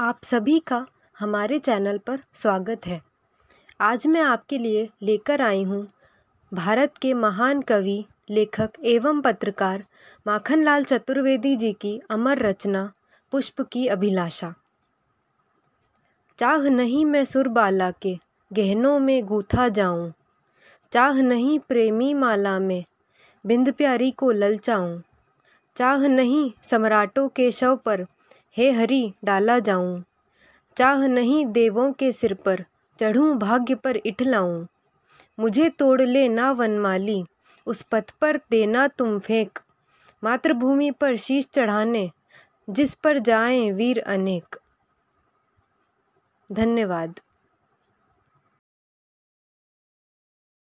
आप सभी का हमारे चैनल पर स्वागत है आज मैं आपके लिए लेकर आई हूँ भारत के महान कवि लेखक एवं पत्रकार माखनलाल चतुर्वेदी जी की अमर रचना पुष्प की अभिलाषा चाह नहीं मैं सुरबाला के गहनों में गूथा जाऊं चाह नहीं प्रेमी माला में बिंद प्यारी को ललचाऊं चाह नहीं सम्राटों के शव पर हे हरि डाला जाऊं चाह नहीं देवों के सिर पर चढ़ूं भाग्य पर इठलाऊँ मुझे तोड़ ले ना वनमाली उस पथ पर देना तुम फेंक मातृभूमि पर शीश चढ़ाने जिस पर जाएं वीर अनेक धन्यवाद